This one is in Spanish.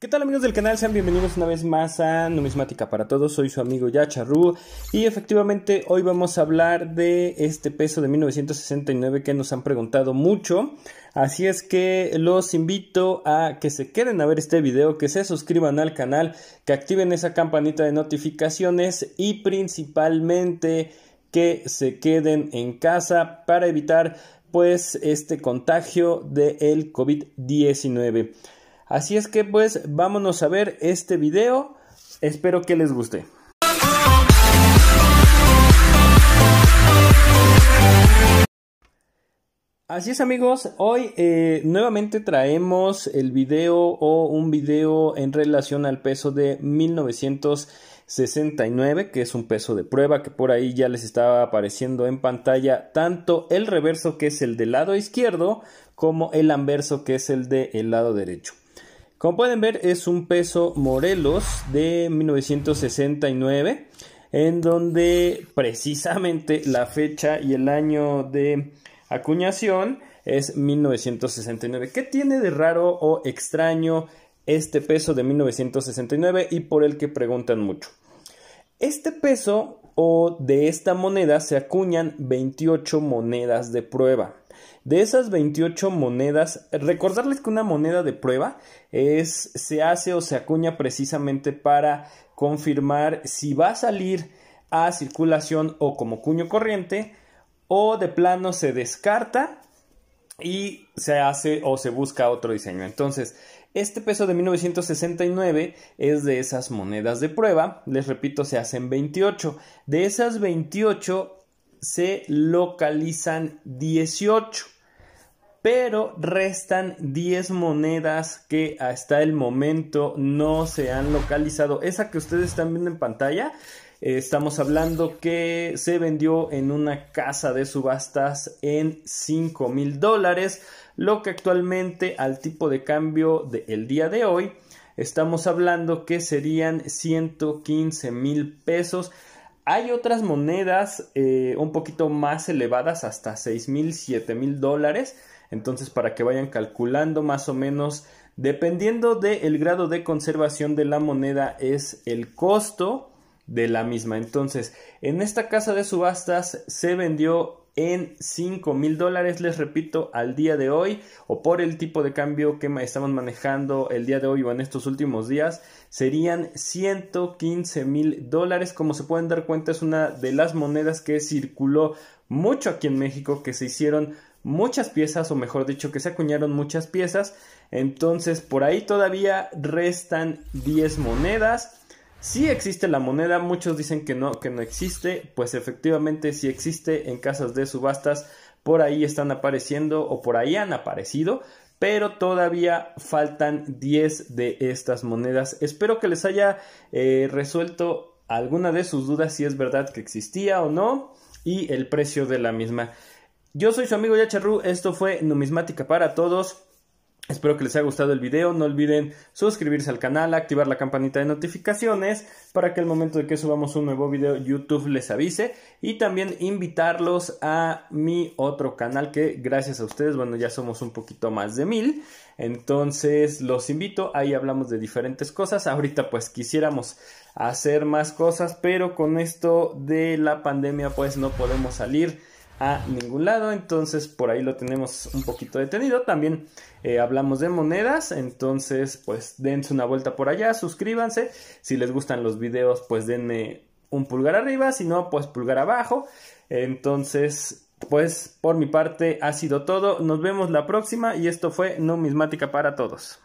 ¿Qué tal amigos del canal? Sean bienvenidos una vez más a Numismática para Todos. Soy su amigo Yacharru y efectivamente hoy vamos a hablar de este peso de 1969 que nos han preguntado mucho. Así es que los invito a que se queden a ver este video, que se suscriban al canal, que activen esa campanita de notificaciones y principalmente que se queden en casa para evitar pues este contagio del el COVID-19. Así es que pues vámonos a ver este video. Espero que les guste. Así es amigos, hoy eh, nuevamente traemos el video o un video en relación al peso de 1969, que es un peso de prueba que por ahí ya les estaba apareciendo en pantalla tanto el reverso que es el del lado izquierdo como el anverso que es el del lado derecho. Como pueden ver, es un peso Morelos de 1969, en donde precisamente la fecha y el año de acuñación es 1969. ¿Qué tiene de raro o extraño este peso de 1969 y por el que preguntan mucho? Este peso o de esta moneda se acuñan 28 monedas de prueba. De esas 28 monedas, recordarles que una moneda de prueba es, se hace o se acuña precisamente para confirmar si va a salir a circulación o como cuño corriente o de plano se descarta y se hace o se busca otro diseño. Entonces, este peso de 1969 es de esas monedas de prueba, les repito, se hacen 28. De esas 28, se localizan 18, pero restan 10 monedas que hasta el momento no se han localizado. Esa que ustedes están viendo en pantalla, eh, estamos hablando que se vendió en una casa de subastas en 5 mil dólares, lo que actualmente al tipo de cambio del día de hoy, estamos hablando que serían 115 mil pesos hay otras monedas eh, un poquito más elevadas, hasta 6 mil, 7 mil dólares. Entonces, para que vayan calculando más o menos, dependiendo del grado de conservación de la moneda, es el costo de la misma. Entonces, en esta casa de subastas se vendió en 5 mil dólares, les repito, al día de hoy o por el tipo de cambio que estamos manejando el día de hoy o en estos últimos días, serían 115 mil dólares. Como se pueden dar cuenta, es una de las monedas que circuló mucho aquí en México, que se hicieron muchas piezas o mejor dicho, que se acuñaron muchas piezas. Entonces, por ahí todavía restan 10 monedas. Si existe la moneda, muchos dicen que no, que no existe, pues efectivamente si existe en casas de subastas, por ahí están apareciendo o por ahí han aparecido, pero todavía faltan 10 de estas monedas. Espero que les haya eh, resuelto alguna de sus dudas si es verdad que existía o no y el precio de la misma. Yo soy su amigo Yacharru, esto fue Numismática para Todos. Espero que les haya gustado el video, no olviden suscribirse al canal, activar la campanita de notificaciones para que al momento de que subamos un nuevo video YouTube les avise y también invitarlos a mi otro canal que gracias a ustedes, bueno ya somos un poquito más de mil, entonces los invito, ahí hablamos de diferentes cosas, ahorita pues quisiéramos hacer más cosas pero con esto de la pandemia pues no podemos salir a ningún lado. Entonces por ahí lo tenemos un poquito detenido. También eh, hablamos de monedas. Entonces pues dense una vuelta por allá. Suscríbanse. Si les gustan los videos pues denme un pulgar arriba. Si no pues pulgar abajo. Entonces pues por mi parte ha sido todo. Nos vemos la próxima y esto fue Numismática para Todos.